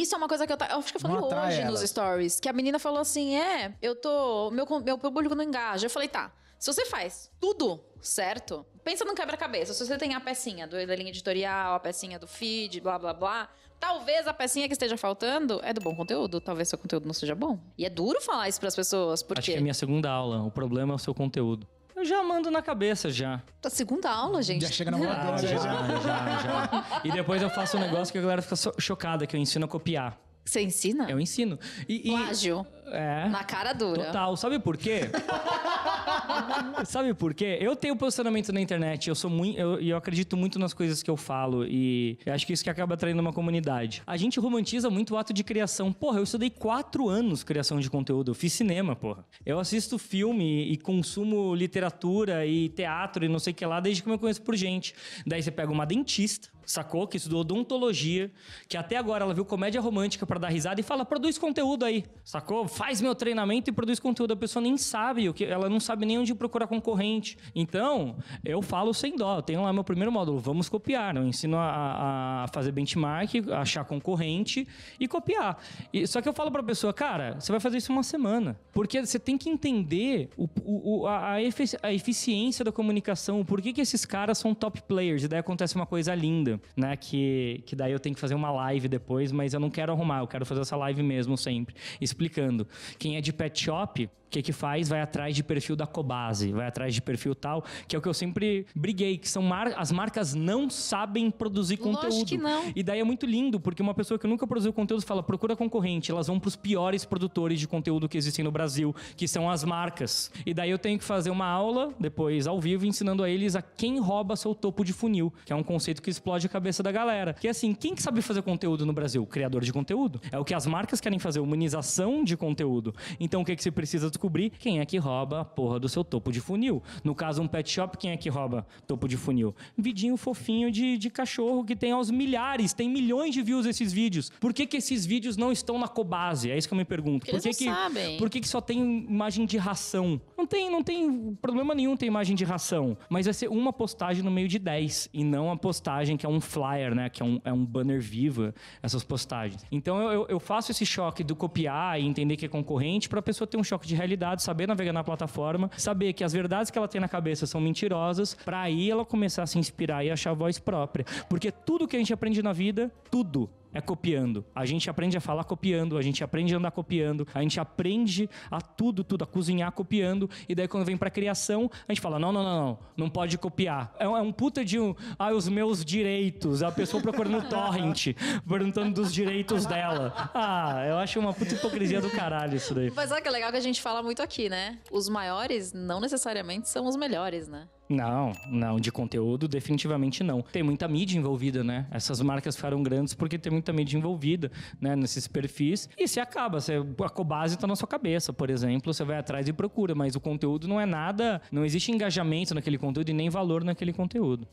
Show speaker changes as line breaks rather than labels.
Isso é uma coisa que eu, ta... eu acho que eu falei Matar hoje ela. nos stories. Que a menina falou assim: é, eu tô. Meu, meu público não engaja. Eu falei, tá. Se você faz tudo certo, pensa no quebra-cabeça. Se você tem a pecinha do, da linha editorial, a pecinha do feed, blá blá blá, talvez a pecinha que esteja faltando é do bom conteúdo, talvez seu conteúdo não seja bom. E é duro falar isso para as pessoas, porque Acho que é a minha
segunda aula, o problema é o seu conteúdo eu já mando na cabeça já.
Tá segunda aula, gente. Já chega na
hora. Já, já, já, já. E depois eu faço um negócio que a galera fica chocada, que eu ensino a copiar. Você ensina? Eu ensino. E, é. Na
cara dura. Total.
Sabe por quê? Sabe por quê? Eu tenho posicionamento na internet, eu sou muito. Eu, eu acredito muito nas coisas que eu falo. E eu acho que isso que acaba atraindo uma comunidade. A gente romantiza muito o ato de criação. Porra, eu estudei quatro anos criação de conteúdo. Eu fiz cinema, porra. Eu assisto filme e consumo literatura e teatro e não sei o que lá desde que eu me conheço por gente. Daí você pega uma dentista sacou? Que estudou odontologia, que até agora ela viu comédia romântica para dar risada e fala: produz conteúdo aí, sacou? Faz meu treinamento e produz conteúdo. A pessoa nem sabe, o que ela não sabe nem onde procurar concorrente. Então, eu falo sem dó. Eu tenho lá meu primeiro módulo, vamos copiar. Eu ensino a, a fazer benchmark, achar concorrente e copiar. E, só que eu falo para a pessoa: cara, você vai fazer isso uma semana, porque você tem que entender o, o, a, a, efici a eficiência da comunicação, por que, que esses caras são top players. E daí acontece uma coisa linda né? Que, que daí eu tenho que fazer uma live depois, mas eu não quero arrumar, eu quero fazer essa live mesmo sempre, explicando. Quem é de pet shop, o que que faz? Vai atrás de perfil da Cobase, vai atrás de perfil tal, que é o que eu sempre briguei, que são mar as marcas não sabem produzir conteúdo. Lógico que não. E daí é muito lindo, porque uma pessoa que nunca produziu conteúdo fala, procura concorrente, elas vão para os piores produtores de conteúdo que existem no Brasil, que são as marcas. E daí eu tenho que fazer uma aula, depois ao vivo, ensinando a eles a quem rouba seu topo de funil, que é um conceito que explode explode a cabeça da galera. Que é assim, quem que sabe fazer conteúdo no Brasil? Criador de conteúdo. É o que as marcas querem fazer, humanização de conteúdo. Então o que, é que você precisa descobrir? Quem é que rouba a porra do seu topo de funil? No caso, um pet shop, quem é que rouba topo de funil? Vidinho fofinho de, de cachorro que tem aos milhares, tem milhões de views esses vídeos. Por que, que esses vídeos não estão na Cobase? É isso que eu me pergunto. Por que, que, sabem. por que, que só tem imagem de ração? Não tem, não tem problema nenhum ter imagem de ração. Mas vai ser uma postagem no meio de 10 e não a postagem que é um um flyer, né? Que é um, é um banner vivo, essas postagens. Então eu, eu faço esse choque do copiar e entender que é concorrente para a pessoa ter um choque de realidade, saber navegar na plataforma, saber que as verdades que ela tem na cabeça são mentirosas, para aí ela começar a se inspirar e achar a voz própria. Porque tudo que a gente aprende na vida, tudo, é copiando. A gente aprende a falar copiando, a gente aprende a andar copiando, a gente aprende a tudo, tudo, a cozinhar copiando. E daí quando vem pra criação, a gente fala: não, não, não, não, não pode copiar. É um, é um puta de um. Ah, os meus direitos. A pessoa procurando o torrent, perguntando dos direitos dela. Ah, eu acho uma puta hipocrisia do caralho isso daí.
Mas olha que legal que a gente fala muito aqui, né? Os maiores não necessariamente são os melhores, né?
Não, não, de conteúdo definitivamente não. Tem muita mídia envolvida, né? Essas marcas ficaram grandes porque tem também desenvolvida envolvida né, nesses perfis. E se acaba, você, a cobase está na sua cabeça, por exemplo, você vai atrás e procura, mas o conteúdo não é nada, não existe engajamento naquele conteúdo e nem valor naquele conteúdo.